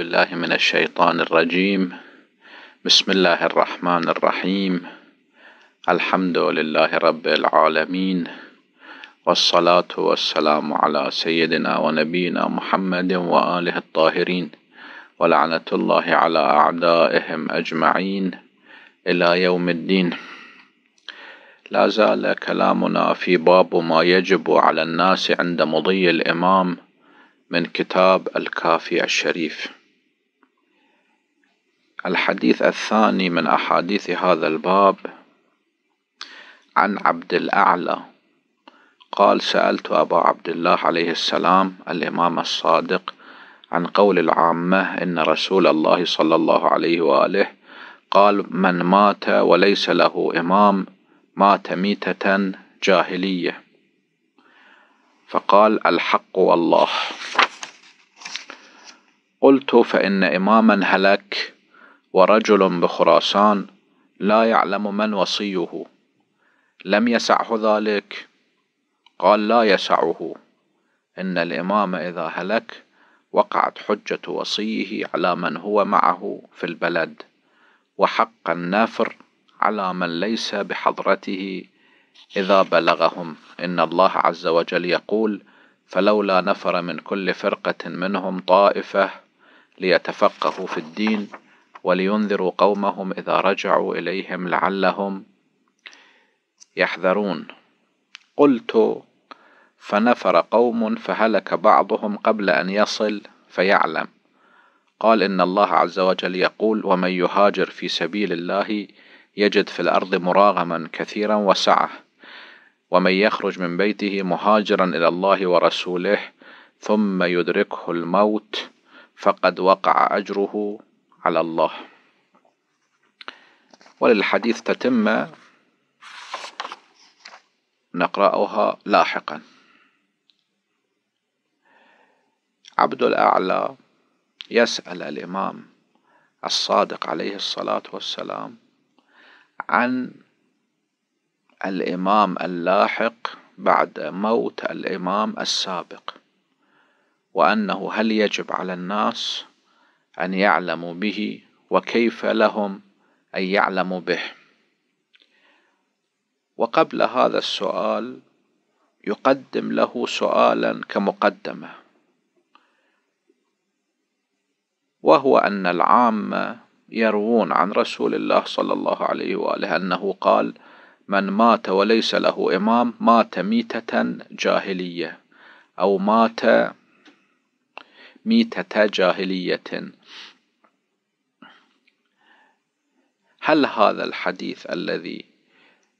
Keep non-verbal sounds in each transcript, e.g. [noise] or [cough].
بالله من الشيطان الرجيم بسم الله الرحمن الرحيم الحمد لله رب العالمين والصلاة والسلام على سيدنا ونبينا محمد وآله الطاهرين ولعنة الله على أعدائهم أجمعين إلى يوم الدين لا زال كلامنا في باب ما يجب على الناس عند مضي الإمام من كتاب الكافي الشريف الحديث الثاني من أحاديث هذا الباب عن عبد الأعلى قال سألت أبا عبد الله عليه السلام الإمام الصادق عن قول العامة إن رسول الله صلى الله عليه وآله قال من مات وليس له إمام مات ميتة جاهلية فقال الحق والله قلت فإن إماما هلك ورجل بخراسان لا يعلم من وصيه لم يسعه ذلك قال لا يسعه إن الإمام إذا هلك وقعت حجة وصيه على من هو معه في البلد وحق النافر على من ليس بحضرته إذا بلغهم إن الله عز وجل يقول فلولا نفر من كل فرقة منهم طائفة ليتفقهوا في الدين ولينذروا قومهم إذا رجعوا إليهم لعلهم يحذرون قلت فنفر قوم فهلك بعضهم قبل أن يصل فيعلم قال إن الله عز وجل يقول ومن يهاجر في سبيل الله يجد في الأرض مراغما كثيرا وسعة ومن يخرج من بيته مهاجرا إلى الله ورسوله ثم يدركه الموت فقد وقع أجره على الله وللحديث تتمة نقرأها لاحقا عبد الأعلى يسأل الإمام الصادق عليه الصلاة والسلام عن الإمام اللاحق بعد موت الإمام السابق وأنه هل يجب على الناس أن يعلموا به وكيف لهم أن يعلموا به وقبل هذا السؤال يقدم له سؤالا كمقدمة وهو أن العامة يروون عن رسول الله صلى الله عليه وآله أنه قال من مات وليس له إمام مات ميتة جاهلية أو مات ميتة جاهلية هل هذا الحديث الذي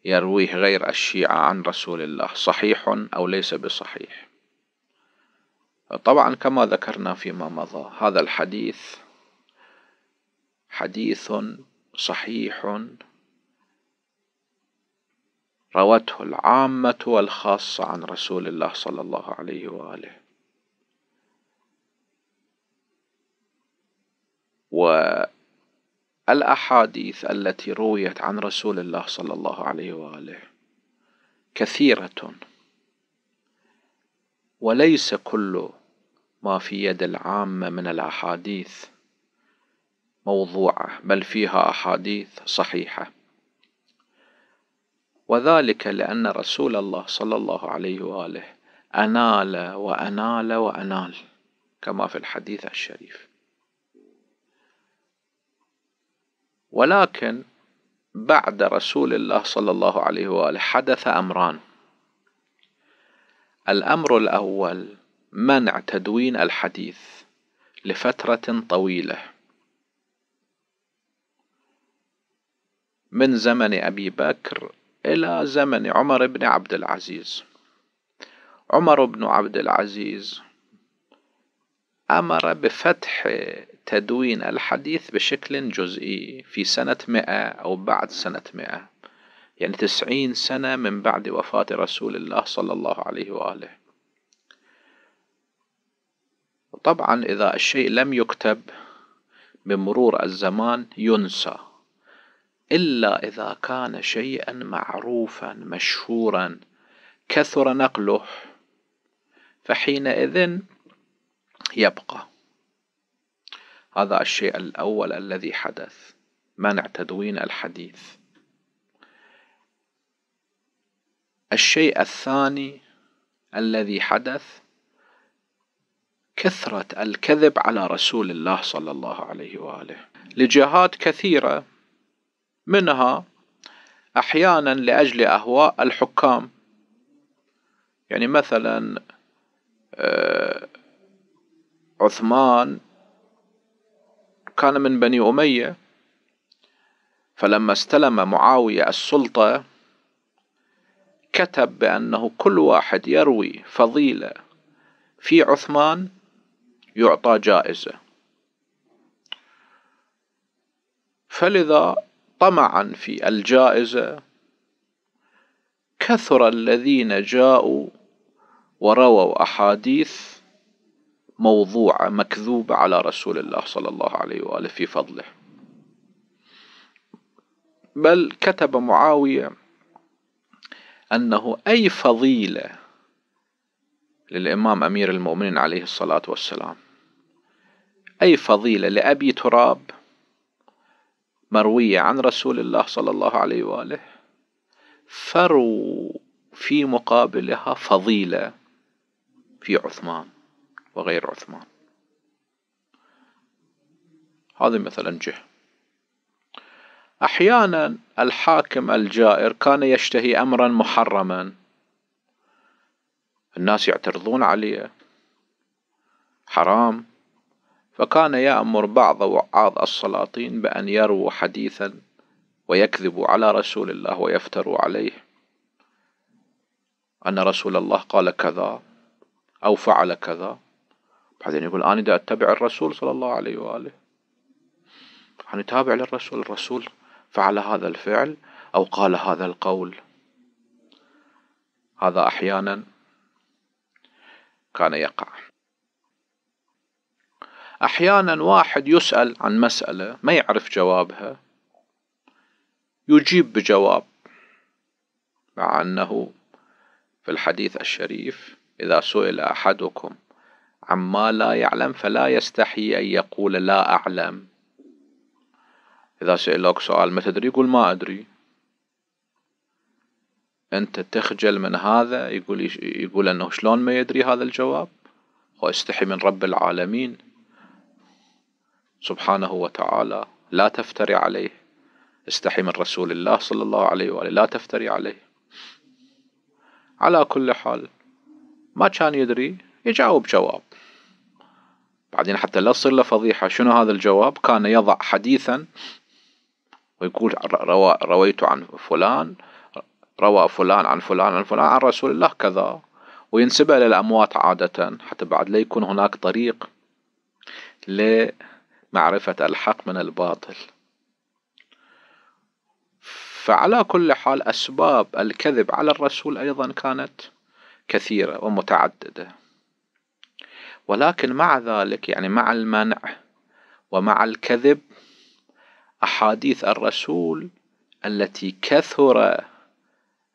يرويه غير الشيعة عن رسول الله صحيح أو ليس بصحيح طبعا كما ذكرنا فيما مضى هذا الحديث حديث صحيح روته العامة والخاصة عن رسول الله صلى الله عليه وآله والأحاديث التي رويت عن رسول الله صلى الله عليه وآله كثيرة وليس كل ما في يد العامة من الأحاديث موضوعة بل فيها أحاديث صحيحة وذلك لأن رسول الله صلى الله عليه وآله أنال وأنال وأنال كما في الحديث الشريف ولكن بعد رسول الله صلى الله عليه واله حدث امران الامر الاول منع تدوين الحديث لفتره طويله من زمن ابي بكر الى زمن عمر بن عبد العزيز عمر بن عبد العزيز امر بفتح تدوين الحديث بشكل جزئي في سنة مئة أو بعد سنة مئة يعني تسعين سنة من بعد وفاة رسول الله صلى الله عليه وآله طبعا إذا الشيء لم يكتب بمرور الزمان ينسى إلا إذا كان شيئا معروفا مشهورا كثر نقله فحينئذ يبقى هذا الشيء الأول الذي حدث منع تدوين الحديث الشيء الثاني الذي حدث كثرة الكذب على رسول الله صلى الله عليه واله لجهات كثيرة منها احيانا لاجل اهواء الحكام يعني مثلا آه، عثمان كان من بني أمية فلما استلم معاوية السلطة كتب بأنه كل واحد يروي فضيلة في عثمان يعطى جائزة فلذا طمعا في الجائزة كثر الذين جاءوا ورووا أحاديث موضوعة مكذوبة على رسول الله صلى الله عليه وآله في فضله بل كتب معاوية أنه أي فضيلة للإمام أمير المؤمنين عليه الصلاة والسلام أي فضيلة لأبي تراب مروية عن رسول الله صلى الله عليه وآله فروا في مقابلها فضيلة في عثمان وغير عثمان هذه مثلا جهة أحيانا الحاكم الجائر كان يشتهي أمرا محرما الناس يعترضون عليه حرام فكان يأمر بعض وعاظ السلاطين بأن يرووا حديثا ويكذبوا على رسول الله ويفتروا عليه أن رسول الله قال كذا أو فعل كذا بعدين يقول أنا دا أتبع الرسول صلى الله عليه وآله أنا تابع للرسول الرسول فعل هذا الفعل أو قال هذا القول هذا أحيانا كان يقع أحيانا واحد يسأل عن مسألة ما يعرف جوابها يجيب بجواب مع أنه في الحديث الشريف إذا سئل أحدكم عما لا يعلم فلا يستحي أن يقول لا أعلم إذا سألك سؤال ما تدري يقول ما أدري أنت تخجل من هذا يقول يقول أنه شلون ما يدري هذا الجواب واستحي من رب العالمين سبحانه وتعالى لا تفتري عليه استحي من رسول الله صلى الله عليه وآله لا تفتري عليه على كل حال ما كان يدري يجاوب جواب بعدين حتى لا تصير له فضيحة شنو هذا الجواب كان يضع حديثا ويقول روى رويت عن فلان روى فلان عن فلان عن فلان عن رسول الله كذا وينسبه للأموات عادة حتى بعد لا يكون هناك طريق لمعرفة الحق من الباطل فعلى كل حال أسباب الكذب على الرسول أيضا كانت كثيرة ومتعددة ولكن مع ذلك يعني مع المنع ومع الكذب أحاديث الرسول التي كثر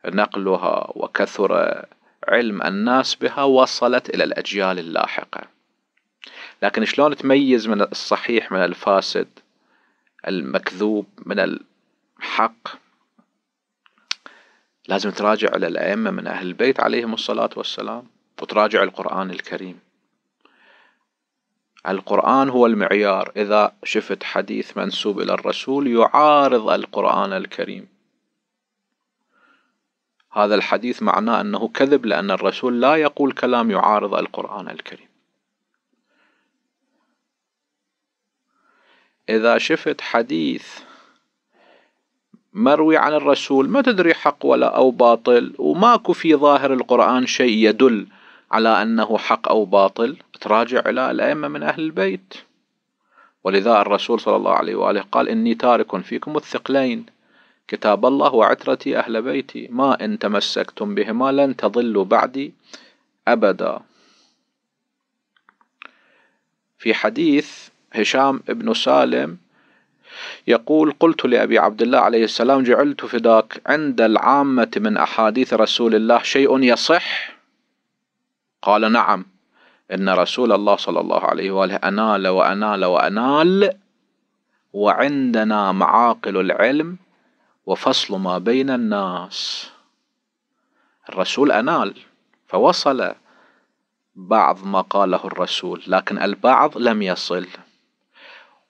نقلها وكثر علم الناس بها وصلت إلى الأجيال اللاحقة لكن شلون تميز من الصحيح من الفاسد المكذوب من الحق لازم تراجع إلى الأئمة من أهل البيت عليهم الصلاة والسلام وتراجع القرآن الكريم القرآن هو المعيار إذا شفت حديث منسوب إلى الرسول يعارض القرآن الكريم هذا الحديث معناه أنه كذب لأن الرسول لا يقول كلام يعارض القرآن الكريم إذا شفت حديث مروي عن الرسول ما تدري حق ولا أو باطل وماكو في ظاهر القرآن شيء يدل على أنه حق أو باطل تراجع إلى الأئمة من أهل البيت ولذا الرسول صلى الله عليه وآله قال إني تارك فيكم الثقلين كتاب الله وعترتي أهل بيتي ما إن تمسكتم بهما لن تضلوا بعدي أبدا في حديث هشام بن سالم يقول قلت لأبي عبد الله عليه السلام جعلت فداك عند العامة من أحاديث رسول الله شيء يصح قال نعم إن رسول الله صلى الله عليه وآله أنال وأنال وأنال وعندنا معاقل العلم وفصل ما بين الناس الرسول أنال فوصل بعض ما قاله الرسول لكن البعض لم يصل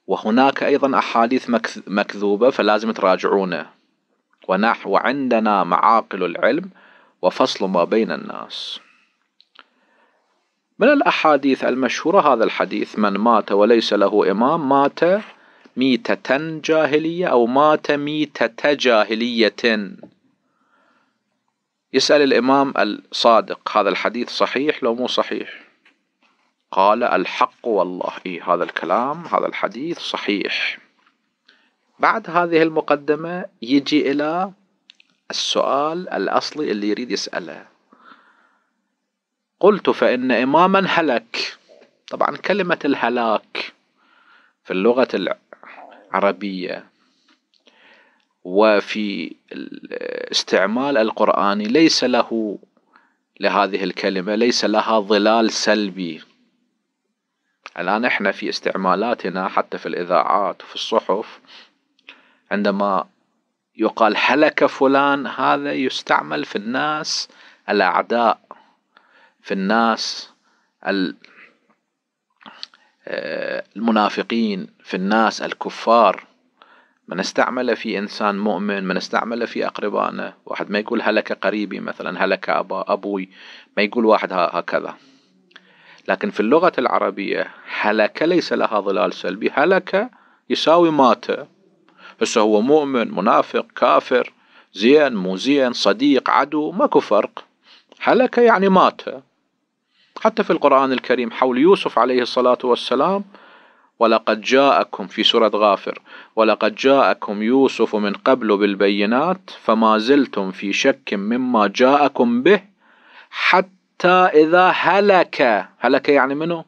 وهناك أيضا أحاديث مكذوبة فلازم تراجعونه ونحو عندنا معاقل العلم وفصل ما بين الناس من الأحاديث المشهورة هذا الحديث من مات وليس له إمام مات ميتة جاهلية أو مات ميتة جاهلية يسأل الإمام الصادق هذا الحديث صحيح لو مو صحيح قال الحق والله إيه هذا الكلام هذا الحديث صحيح بعد هذه المقدمة يجي إلى السؤال الأصلي اللي يريد يسأله قلت فإن إماما هلك طبعا كلمة الهلاك في اللغة العربية وفي الاستعمال القرآني ليس له لهذه الكلمة ليس لها ظلال سلبي الآن احنا في استعمالاتنا حتى في الإذاعات وفي الصحف عندما يقال هلك فلان هذا يستعمل في الناس الأعداء في الناس آه، المنافقين في الناس الكفار من استعمل في إنسان مؤمن من استعمل في أقربائنا واحد ما يقول هلك قريبي مثلا هلك أبا أبوي ما يقول واحد هكذا لكن في اللغة العربية هلك ليس لها ظلال سلبي هلك يساوي مات هسه هو مؤمن منافق كافر زين مو زين صديق عدو ماكو فرق هلك يعني مات حتى في القرآن الكريم حول يوسف عليه الصلاة والسلام ولقد جاءكم في سورة غافر ولقد جاءكم يوسف من قبل بالبينات فما زلتم في شك مما جاءكم به حتى إذا هلك هلك يعني منه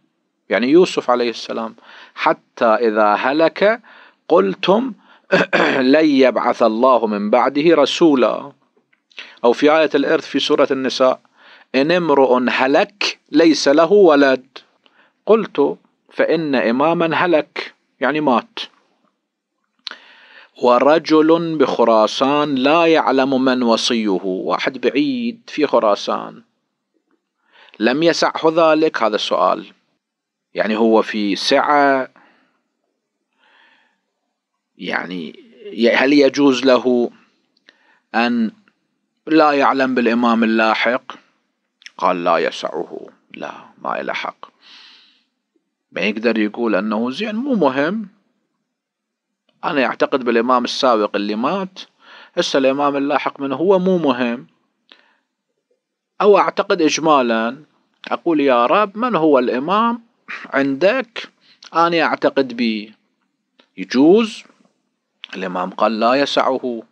يعني يوسف عليه السلام حتى إذا هلك قلتم [clears throat] لن يبعث الله من بعده رسولا أو في آية الإرث في سورة النساء إن امرؤ هلك ليس له ولد قلت فإن إماما هلك يعني مات ورجل بخراسان لا يعلم من وصيه واحد بعيد في خراسان لم يسعه ذلك هذا السؤال يعني هو في سعة يعني هل يجوز له أن لا يعلم بالإمام اللاحق قال لا يسعه لا ما إلى حق ما يقدر يقول أنه زين مو مهم أنا أعتقد بالإمام السابق اللي مات هسه الإمام اللاحق منه هو مو مهم أو أعتقد إجمالا أقول يا رب من هو الإمام عندك أنا أعتقد به يجوز الإمام قال لا يسعه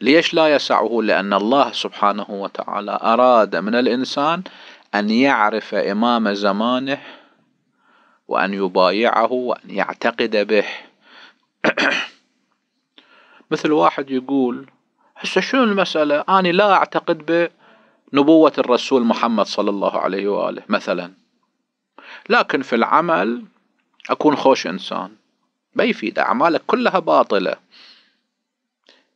ليش لا يسعه لأن الله سبحانه وتعالى أراد من الإنسان أن يعرف إمام زمانه وأن يبايعه وأن يعتقد به [coughs] مثل واحد يقول هسه شنو المسألة أنا لا أعتقد بنبوة الرسول محمد صلى الله عليه وآله مثلا لكن في العمل أكون خوش إنسان ما يفيد أعمالك كلها باطلة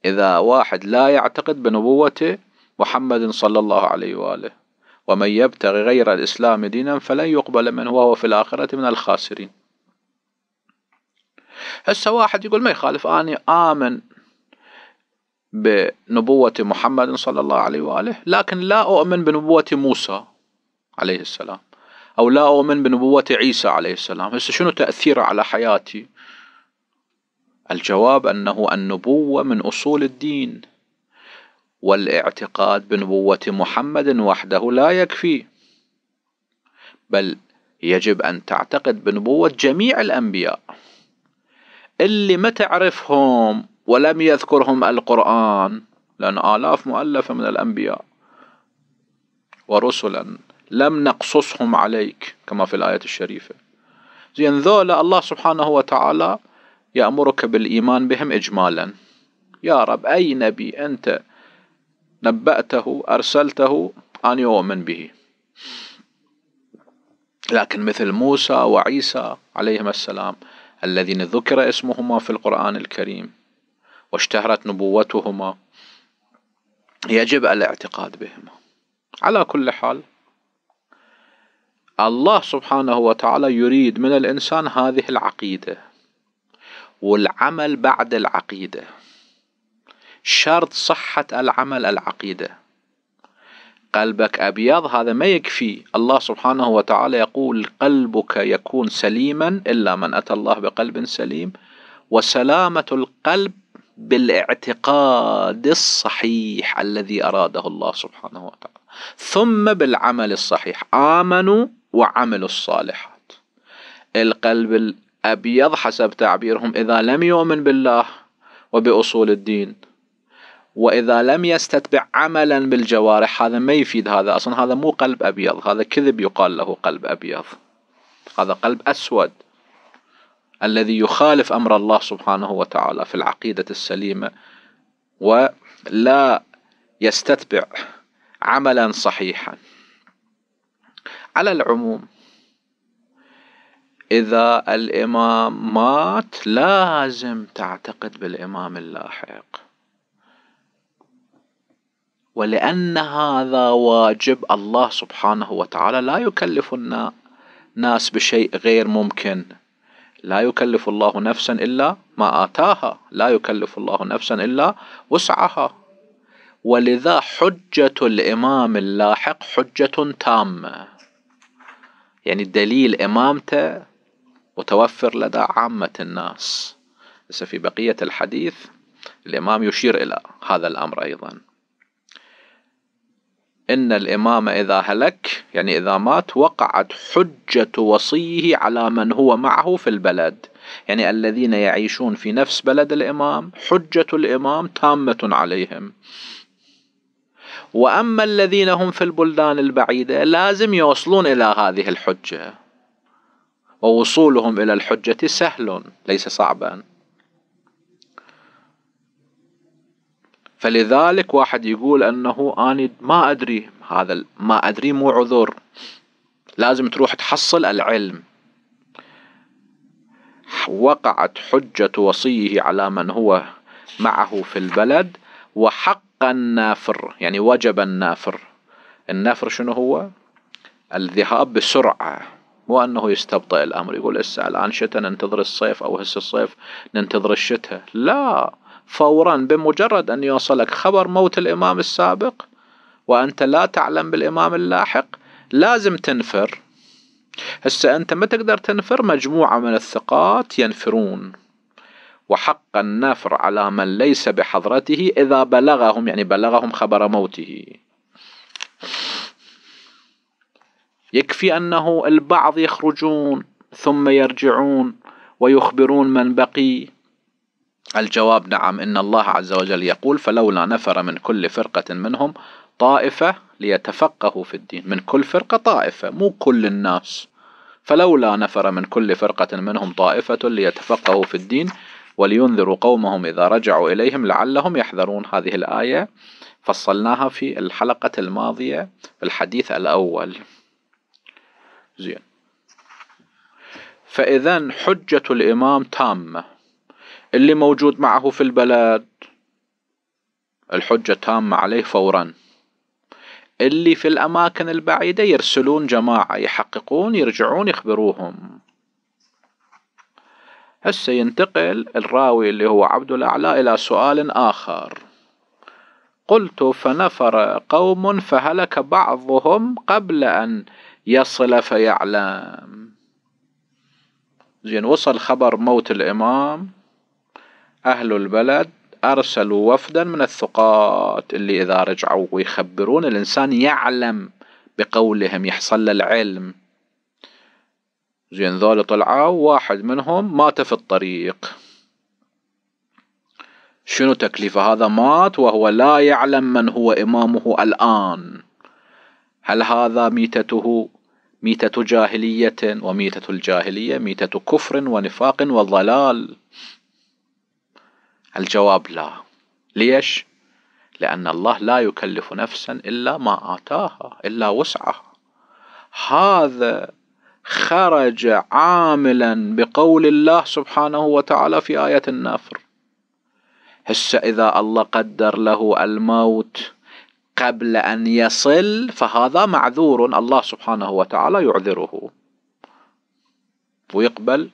إذا واحد لا يعتقد بنبوة محمد صلى الله عليه وآله ومن يبتغي غير الإسلام دينا فلن يقبل منه وهو في الآخرة من الخاسرين هسه واحد يقول ما يخالف أنا آمن بنبوة محمد صلى الله عليه وآله لكن لا أؤمن بنبوة موسى عليه السلام أو لا أؤمن بنبوة عيسى عليه السلام هسه شنو تأثيره على حياتي الجواب أنه النبوة من أصول الدين والاعتقاد بنبوة محمد وحده لا يكفي بل يجب أن تعتقد بنبوة جميع الأنبياء اللي ما تعرفهم ولم يذكرهم القرآن لأن آلاف مؤلفة من الأنبياء ورسلا لم نقصصهم عليك كما في الآية الشريفة زين ذولا الله سبحانه وتعالى يأمرك بالإيمان بهم إجمالا يا رب أي نبي أنت نبأته أرسلته أن يؤمن به لكن مثل موسى وعيسى عليهما السلام الذين ذكر اسمهما في القرآن الكريم واشتهرت نبوتهما يجب الاعتقاد بهما على كل حال الله سبحانه وتعالى يريد من الإنسان هذه العقيدة والعمل بعد العقيدة شرط صحة العمل العقيدة قلبك أبيض هذا ما يكفي الله سبحانه وتعالى يقول قلبك يكون سليما إلا من أتى الله بقلب سليم وسلامة القلب بالاعتقاد الصحيح الذي أراده الله سبحانه وتعالى ثم بالعمل الصحيح آمنوا وعملوا الصالحات القلب أبيض حسب تعبيرهم إذا لم يؤمن بالله وبأصول الدين وإذا لم يستتبع عملا بالجوارح هذا ما يفيد هذا أصلا هذا مو قلب أبيض هذا كذب يقال له قلب أبيض هذا قلب أسود الذي يخالف أمر الله سبحانه وتعالى في العقيدة السليمة ولا يستتبع عملا صحيحا على العموم إذا الإمام مات لازم تعتقد بالإمام اللاحق ولأن هذا واجب الله سبحانه وتعالى لا يكلف الناس بشيء غير ممكن لا يكلف الله نفسا إلا ما آتاها لا يكلف الله نفسا إلا وسعها ولذا حجة الإمام اللاحق حجة تامة يعني دليل إمامته متوفر لدى عامة الناس لسه في بقية الحديث الإمام يشير إلى هذا الأمر أيضا إن الإمام إذا هلك يعني إذا مات وقعت حجة وصيه على من هو معه في البلد يعني الذين يعيشون في نفس بلد الإمام حجة الإمام تامة عليهم وأما الذين هم في البلدان البعيدة لازم يوصلون إلى هذه الحجة ووصولهم إلى الحجة سهل ليس صعبا فلذلك واحد يقول أنه أنا ما أدري هذا ما أدري مو عذر لازم تروح تحصل العلم وقعت حجة وصيه على من هو معه في البلد وحق النافر يعني وجب النافر النافر شنو هو الذهاب بسرعه مو أنه يستبطئ الأمر يقول إسا الآن شتاء ننتظر الصيف أو هسه الصيف ننتظر الشتاء لا فورا بمجرد أن يوصلك خبر موت الإمام السابق وأنت لا تعلم بالإمام اللاحق لازم تنفر هسه أنت ما تقدر تنفر مجموعة من الثقات ينفرون وحق النفر على من ليس بحضرته إذا بلغهم يعني بلغهم خبر موته يكفي أنه البعض يخرجون ثم يرجعون ويخبرون من بقي الجواب نعم إن الله عز وجل يقول فلولا نفر من كل فرقة منهم طائفة ليتفقهوا في الدين من كل فرقة طائفة مو كل الناس فلولا نفر من كل فرقة منهم طائفة ليتفقهوا في الدين ولينذروا قومهم إذا رجعوا إليهم لعلهم يحذرون هذه الآية فصلناها في الحلقة الماضية في الحديث الأول زين فإذا حجة الإمام تامة اللي موجود معه في البلد الحجة تامة عليه فورا اللي في الأماكن البعيدة يرسلون جماعة يحققون يرجعون يخبروهم هسه ينتقل الراوي اللي هو عبد الأعلى إلى سؤال آخر قلت فنفر قوم فهلك بعضهم قبل أن يصل فيعلم زين وصل خبر موت الإمام أهل البلد أرسلوا وفدا من الثقات اللي إذا رجعوا ويخبرون الإنسان يعلم بقولهم يحصل له العلم زين ذول طلعوا واحد منهم مات في الطريق شنو تكليفه هذا مات وهو لا يعلم من هو إمامه الآن هل هذا ميتته ميتة جاهلية وميتة الجاهلية ميتة كفر ونفاق وضلال الجواب لا ليش لأن الله لا يكلف نفسا إلا ما آتاها إلا وسعها هذا خرج عاملا بقول الله سبحانه وتعالى في آية النفر هسه إذا الله قدر له الموت قبل أن يصل فهذا معذور الله سبحانه وتعالى يعذره ويقبل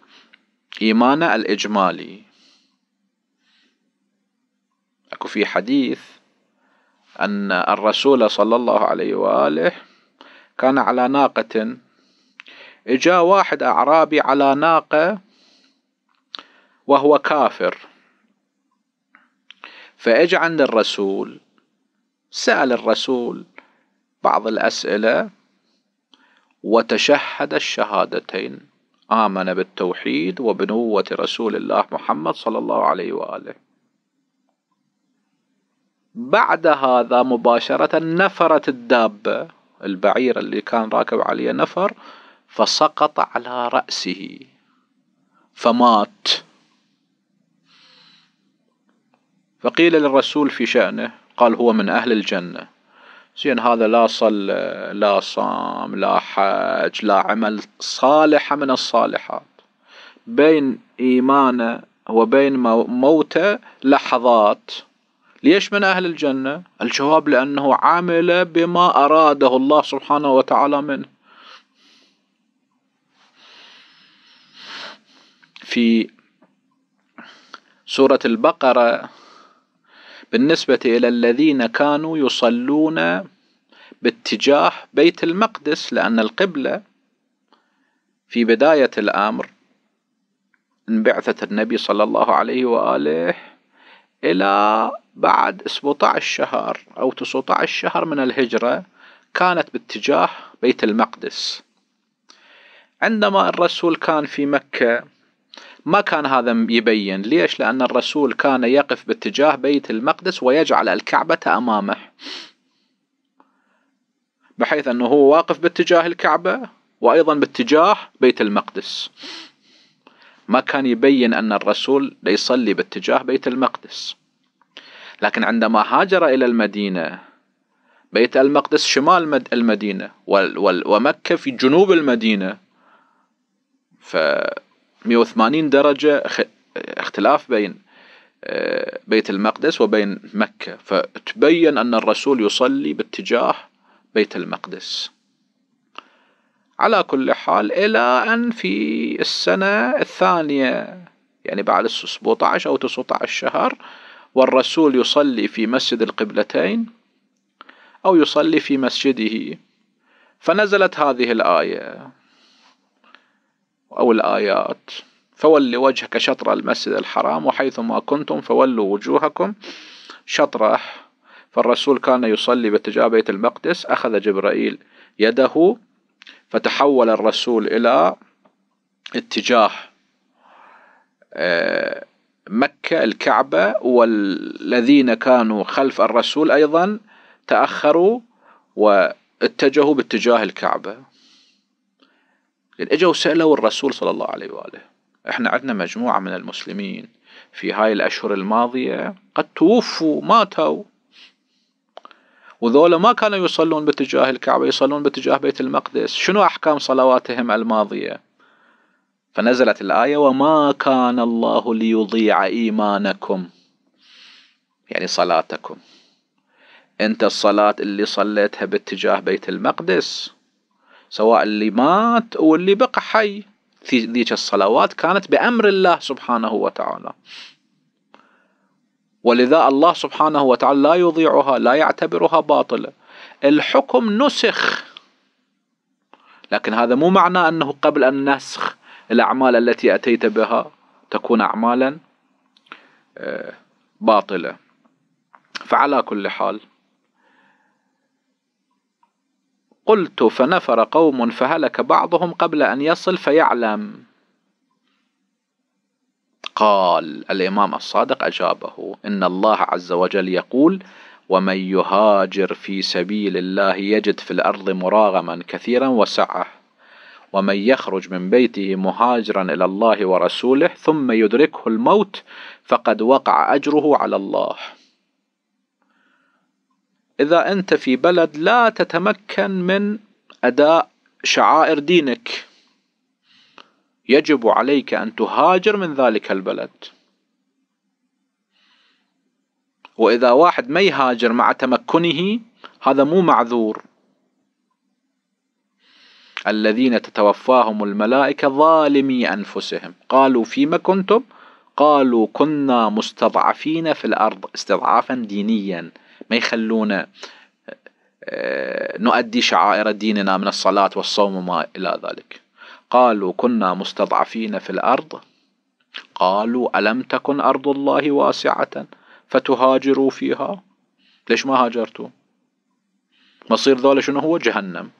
إيمان الإجمالي أكو في حديث أن الرسول صلى الله عليه وآله كان على ناقة إجا واحد أعرابي على ناقة وهو كافر فإجا عند الرسول سأل الرسول بعض الأسئلة وتشهد الشهادتين آمن بالتوحيد وبنوة رسول الله محمد صلى الله عليه وآله بعد هذا مباشرة نفرت الدابة البعير اللي كان راكب عليه نفر فسقط على رأسه فمات فقيل للرسول في شأنه قال هو من أهل الجنة زين هذا لا صل لا صام لا حج لا عمل صالحة من الصالحات بين إيمانه وبين موته لحظات ليش من أهل الجنة؟ الجواب لأنه عمل بما أراده الله سبحانه وتعالى منه في سورة البقرة بالنسبة إلى الذين كانوا يصلون باتجاه بيت المقدس لأن القبلة في بداية الأمر انبعثة النبي صلى الله عليه وآله إلى بعد 17 شهر أو 19 شهر من الهجرة كانت باتجاه بيت المقدس عندما الرسول كان في مكة ما كان هذا يبين ليش لأن الرسول كان يقف باتجاه بيت المقدس ويجعل الكعبة أمامه بحيث أنه هو واقف باتجاه الكعبة وأيضا باتجاه بيت المقدس ما كان يبين أن الرسول ليصلي باتجاه بيت المقدس لكن عندما هاجر إلى المدينة بيت المقدس شمال المدينة ومكة في جنوب المدينة ف 180 درجة اختلاف بين آه، بيت المقدس وبين مكة فتبين أن الرسول يصلي باتجاه بيت المقدس على كل حال إلى أن في السنة الثانية يعني بعد 17 أو 19 شهر والرسول يصلي في مسجد القبلتين أو يصلي في مسجده فنزلت هذه الآية أو الآيات فول وجهك شطر المسجد الحرام وحيثما كنتم فولوا وجوهكم شطره فالرسول كان يصلي باتجاه بيت المقدس أخذ جبرائيل يده فتحول الرسول إلى اتجاه آه، مكة الكعبة والذين كانوا خلف الرسول أيضا تأخروا واتجهوا باتجاه الكعبة اجوا سألوا الرسول صلى الله عليه وآله احنا عندنا مجموعة من المسلمين في هاي الأشهر الماضية قد توفوا ماتوا وذولا ما كانوا يصلون باتجاه الكعبة يصلون باتجاه بيت المقدس شنو أحكام صلواتهم الماضية فنزلت الآية وما كان الله ليضيع إيمانكم يعني صلاتكم انت الصلاة اللي صليتها باتجاه بيت المقدس سواء اللي مات واللي بقى حي في ذيك الصلوات كانت بأمر الله سبحانه وتعالى ولذا الله سبحانه وتعالى لا يضيعها لا يعتبرها باطلة الحكم نسخ لكن هذا مو معنى أنه قبل أن نسخ الأعمال التي أتيت بها تكون أعمالا آه، باطلة فعلى كل حال قلت فنفر قوم فهلك بعضهم قبل أن يصل فيعلم قال الإمام الصادق أجابه إن الله عز وجل يقول ومن يهاجر في سبيل الله يجد في الأرض مراغما كثيرا وسعة ومن يخرج من بيته مهاجرا إلى الله ورسوله ثم يدركه الموت فقد وقع أجره على الله اذا انت في بلد لا تتمكن من اداء شعائر دينك يجب عليك ان تهاجر من ذلك البلد واذا واحد ما يهاجر مع تمكنه هذا مو معذور الذين تتوفاهم الملائكة ظالمي أنفسهم قالوا فيما كنتم قالوا كنا مستضعفين في الأرض استضعافا دينيا ما يخلونا آه، نؤدي شعائر ديننا من الصلاة والصوم وما إلى ذلك قالوا كنا مستضعفين في الأرض قالوا ألم تكن أرض الله واسعة فتهاجروا فيها ليش ما هاجرتوا مصير ذولا شنو هو جهنم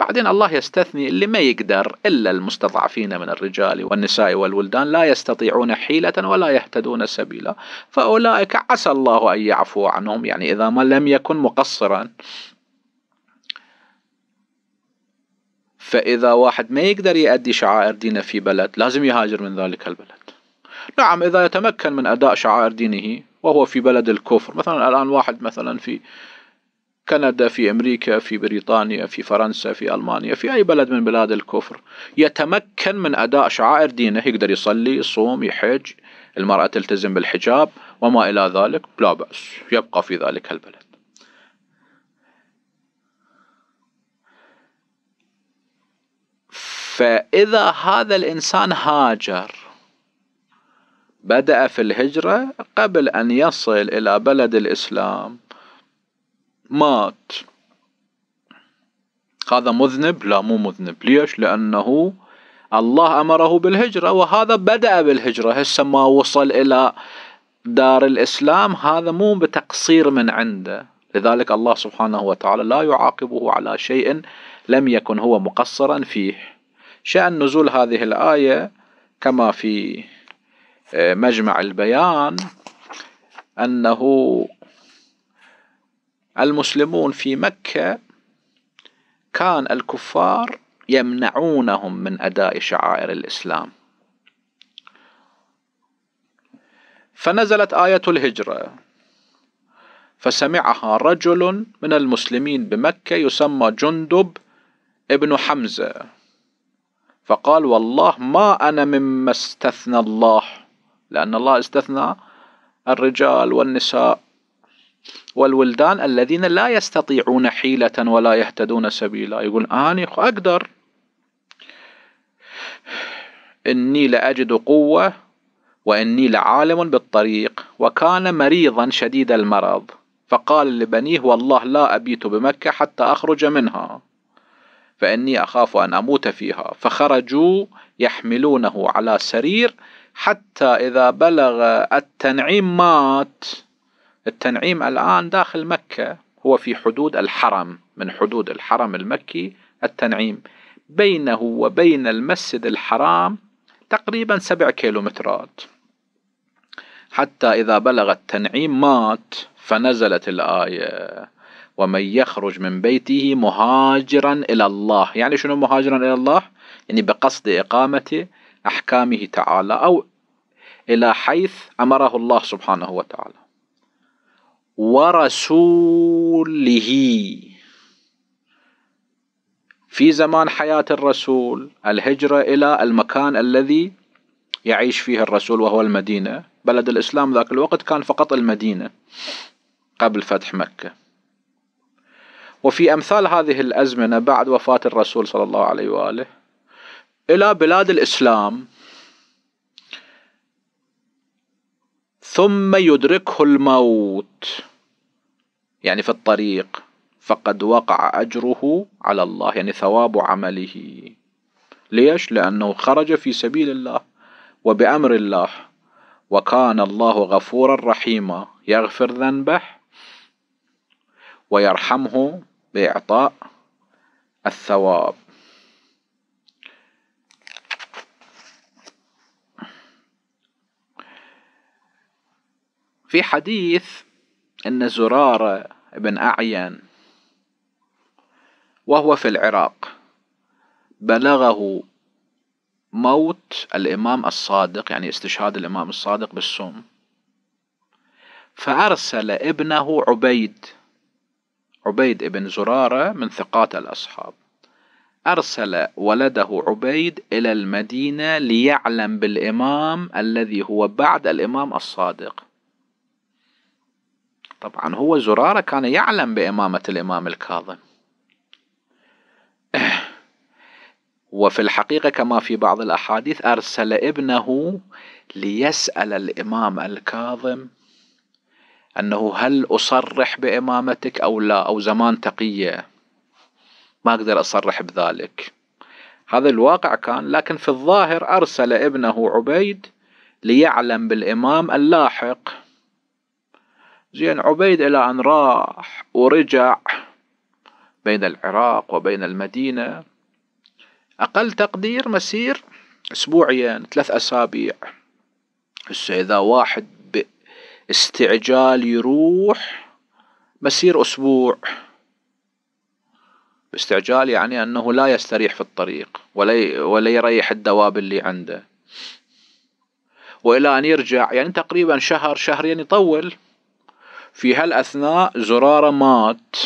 بعدين الله يستثني اللي ما يقدر إلا المستضعفين من الرجال والنساء والولدان لا يستطيعون حيلة ولا يهتدون سبيلا فأولئك عسى الله أن يعفو عنهم يعني إذا ما لم يكن مقصرا فإذا واحد ما يقدر يؤدي شعائر دينه في بلد لازم يهاجر من ذلك البلد نعم إذا يتمكن من أداء شعائر دينه وهو في بلد الكفر مثلا الآن واحد مثلا في كندا في امريكا في بريطانيا في فرنسا في المانيا في اي بلد من بلاد الكفر يتمكن من اداء شعائر دينه يقدر يصلي يصوم يحج المراه تلتزم بالحجاب وما الى ذلك لا باس يبقى في ذلك البلد فاذا هذا الانسان هاجر بدأ في الهجرة قبل أن يصل إلى بلد الإسلام مات هذا مذنب لا مو مذنب ليش لأنه الله أمره بالهجرة وهذا بدأ بالهجرة هسه ما وصل إلى دار الإسلام هذا مو بتقصير من عنده لذلك الله سبحانه وتعالى لا يعاقبه على شيء لم يكن هو مقصرا فيه شأن نزول هذه الآية كما في آه، مجمع البيان أنه المسلمون في مكة كان الكفار يمنعونهم من أداء شعائر الإسلام فنزلت آية الهجرة فسمعها رجل من المسلمين بمكة يسمى جندب ابن حمزة فقال والله ما أنا مما استثنى الله لأن الله استثنى الرجال والنساء والولدان الذين لا يستطيعون حيلة ولا يهتدون سبيلا يقول أنا أقدر إني لأجد قوة وإني لعالم بالطريق وكان مريضا شديد المرض فقال لبنيه والله لا أبيت بمكة حتى أخرج منها فإني أخاف أن أموت فيها فخرجوا يحملونه على سرير حتى إذا بلغ التنعيم مات التنعيم الآن داخل مكة هو في حدود الحرم من حدود الحرم المكي التنعيم بينه وبين المسجد الحرام تقريبا سبع كيلومترات حتى إذا بلغ التنعيم مات فنزلت الآية ومن يخرج من بيته مهاجرا إلى الله يعني شنو مهاجرا إلى الله يعني بقصد إقامة أحكامه تعالى أو إلى حيث أمره الله سبحانه وتعالى ورسوله في زمان حياة الرسول الهجرة إلى المكان الذي يعيش فيه الرسول وهو المدينة بلد الإسلام ذاك الوقت كان فقط المدينة قبل فتح مكة وفي أمثال هذه الأزمنة بعد وفاة الرسول صلى الله عليه وآله إلى بلاد الإسلام ثم يدركه الموت يعني في الطريق فقد وقع أجره على الله يعني ثواب عمله ليش؟ لأنه خرج في سبيل الله وبأمر الله وكان الله غفورا رحيما يغفر ذنبه ويرحمه بإعطاء الثواب في حديث أن زرارة بن أعين وهو في العراق بلغه موت الإمام الصادق يعني استشهاد الإمام الصادق بالسم فأرسل ابنه عبيد عبيد ابن زرارة من ثقات الأصحاب أرسل ولده عبيد إلى المدينة ليعلم بالإمام الذي هو بعد الإمام الصادق طبعا هو زرارة كان يعلم بإمامة الإمام الكاظم وفي الحقيقة كما في بعض الأحاديث أرسل ابنه ليسأل الإمام الكاظم أنه هل أصرح بإمامتك أو لا أو زمان تقية ما أقدر أصرح بذلك هذا الواقع كان لكن في الظاهر أرسل ابنه عبيد ليعلم بالإمام اللاحق زين عبيد إلى أن راح ورجع بين العراق وبين المدينة أقل تقدير مسير أسبوعيا ثلاث أسابيع هسه إذا واحد باستعجال يروح مسير أسبوع باستعجال يعني أنه لا يستريح في الطريق ولا ولا يريح الدواب اللي عنده وإلى أن يرجع يعني تقريبا شهر شهرين يطول في هالأثناء زرارة مات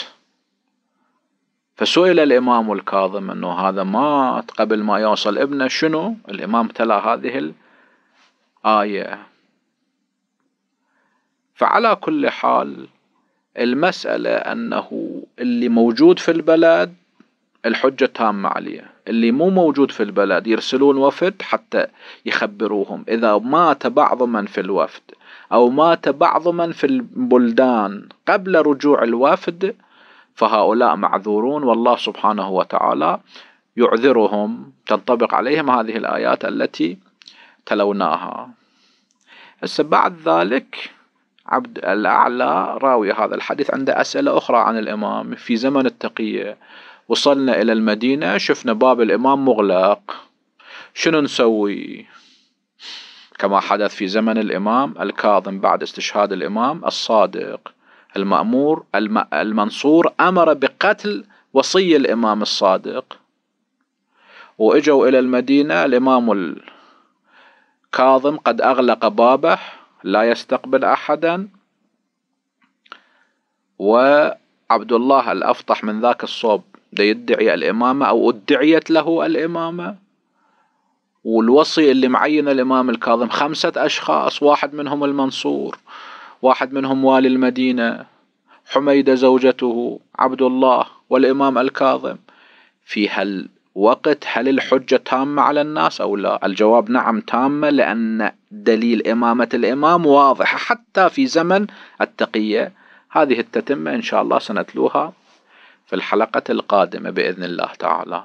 فسئل الإمام الكاظم أنه هذا مات قبل ما يوصل ابنه شنو الإمام تلا هذه الآية فعلى كل حال المسألة أنه اللي موجود في البلد الحجة تامة عليه اللي مو موجود في البلد يرسلون وفد حتى يخبروهم إذا مات بعض من في الوفد أو مات بعض من في البلدان قبل رجوع الوفد فهؤلاء معذورون والله سبحانه وتعالى يعذرهم تنطبق عليهم هذه الآيات التي تلوناها هسه بعد ذلك عبد الأعلى راوي هذا الحديث عنده أسئلة أخرى عن الإمام في زمن التقية وصلنا إلى المدينة شفنا باب الإمام مغلق شنو نسوي كما حدث في زمن الإمام الكاظم بعد استشهاد الإمام الصادق المأمور المنصور أمر بقتل وصي الإمام الصادق وإجوا إلى المدينة الإمام الكاظم قد أغلق بابه لا يستقبل أحدا وعبد الله الأفطح من ذاك الصوب يدعي الإمامة أو ادعيت له الإمامة والوصي اللي معين الإمام الكاظم خمسة أشخاص واحد منهم المنصور واحد منهم والي المدينة حميدة زوجته عبد الله والإمام الكاظم في هالوقت هل الحجة تامة على الناس أو لا الجواب نعم تامة لأن دليل إمامة الإمام واضح حتى في زمن التقية هذه التتمة إن شاء الله سنتلوها في الحلقة القادمة بإذن الله تعالى